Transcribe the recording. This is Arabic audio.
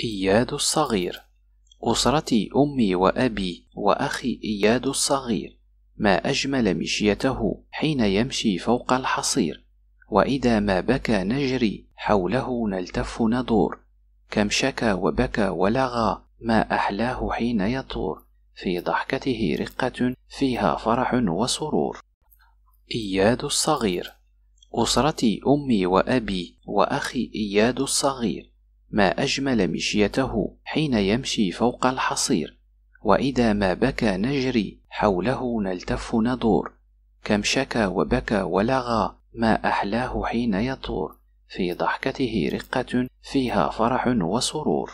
إياد الصغير أسرتي أمي وأبي وأخي إياد الصغير ما أجمل مشيته حين يمشي فوق الحصير وإذا ما بكى نجري حوله نلتف ندور كم شكى وبكى ولغى ما أحلاه حين يطور في ضحكته رقة فيها فرح وسرور إياد الصغير أسرتي أمي وأبي وأخي إياد الصغير ما أجمل مشيته حين يمشي فوق الحصير وإذا ما بكى نجري حوله نلتف ندور كم شكى وبكى ولغى ما أحلاه حين يطور في ضحكته رقة فيها فرح وسرور